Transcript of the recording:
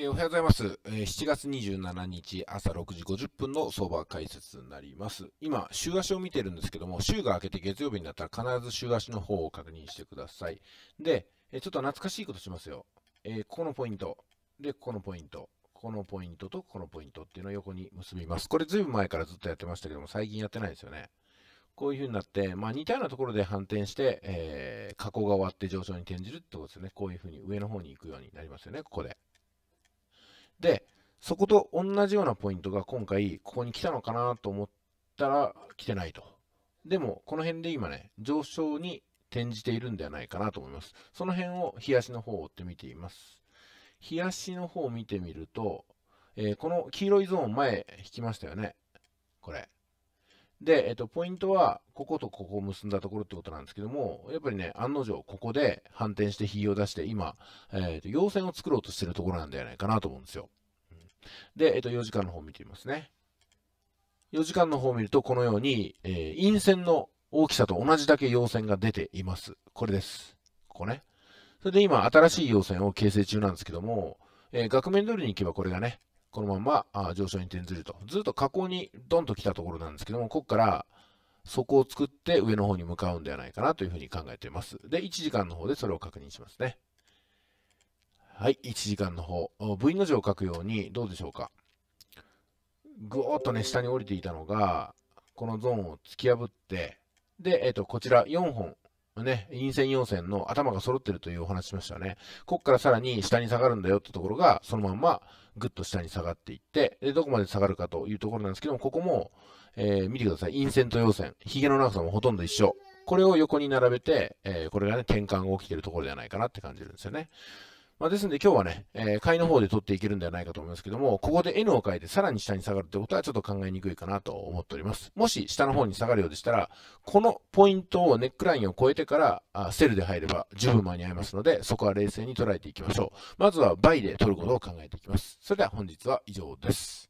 えおはようございます、え7月27日朝6時50分の相場解説になります。今、週足を見てるんですけども、週が明けて月曜日になったら必ず週足の方を確認してください。で、えちょっと懐かしいことしますよ。えここのポイント、で、ここのポイント、このポイントとこのポイントっていうのを横に結びます。これずいぶん前からずっとやってましたけども、最近やってないですよね。こういう風になって、まあ、似たようなところで反転して、えー、加工が終わって上昇に転じるってことですね。こういう風に上の方に行くようになりますよね、ここで。で、そこと同じようなポイントが今回ここに来たのかなと思ったら来てないと。でも、この辺で今ね、上昇に転じているんではないかなと思います。その辺を冷やしの方を追ってみています。冷やしの方を見てみると、えー、この黄色いゾーン前引きましたよね。これ。で、えっと、ポイントは、こことここを結んだところってことなんですけども、やっぱりね、案の定、ここで反転して火を出して、今、えっと、陽線を作ろうとしてるところなんではないかなと思うんですよ。で、えっと、4時間の方を見てみますね。4時間の方を見ると、このように、えー、陰線の大きさと同じだけ陽線が出ています。これです。ここね。それで今、新しい陽線を形成中なんですけども、えー、額面通りに行けばこれがね、このまま上昇に転ずると。ずっと下降にドンと来たところなんですけども、ここから底を作って上の方に向かうんではないかなというふうに考えています。で、1時間の方でそれを確認しますね。はい、1時間の方。V の字を書くように、どうでしょうか。ぐおっとね、下に降りていたのが、このゾーンを突き破って、で、えっ、ー、と、こちら4本、ね、陰線陽線の頭が揃ってるというお話しましたよね。こっからさらに下に下がるんだよってところが、そのまんまぐっと下に下がっていって、で、どこまで下がるかというところなんですけども、ここも、えー、見てください。陰線と陽線。髭の長さもほとんど一緒。これを横に並べて、えー、これがね、転換が起きてるところではないかなって感じるんですよね。まあ、ですので今日はね、えー、下の方で取っていけるんではないかと思いますけども、ここで N を変えてさらに下に下がるってことはちょっと考えにくいかなと思っております。もし下の方に下がるようでしたら、このポイントをネックラインを超えてからあセルで入れば十分間に合いますので、そこは冷静に捉えていきましょう。まずは倍で取ることを考えていきます。それでは本日は以上です。